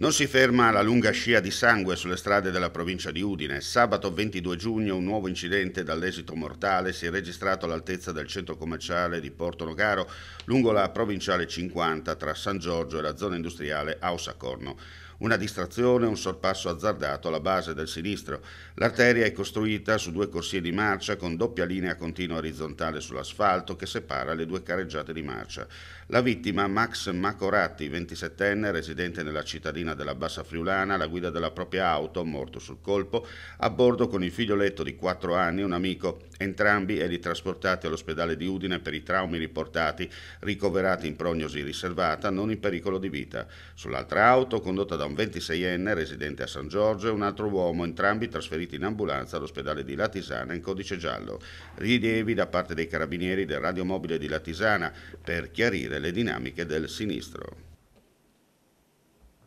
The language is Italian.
Non si ferma la lunga scia di sangue sulle strade della provincia di Udine. Sabato 22 giugno un nuovo incidente dall'esito mortale si è registrato all'altezza del centro commerciale di Porto Nogaro lungo la provinciale 50 tra San Giorgio e la zona industriale Ausacorno. Una distrazione, un sorpasso azzardato alla base del sinistro. L'arteria è costruita su due corsie di marcia con doppia linea continua orizzontale sull'asfalto che separa le due carreggiate di marcia. La vittima, Max Macoratti, 27enne, residente nella cittadina cittadina della Bassa Friulana alla guida della propria auto, morto sul colpo, a bordo con il figlioletto di 4 anni e un amico, entrambi eri trasportati all'ospedale di Udine per i traumi riportati, ricoverati in prognosi riservata, non in pericolo di vita. Sull'altra auto, condotta da un 26enne residente a San Giorgio, e un altro uomo, entrambi trasferiti in ambulanza all'ospedale di Latisana in codice giallo. Rilievi da parte dei carabinieri del radiomobile di Latisana per chiarire le dinamiche del sinistro.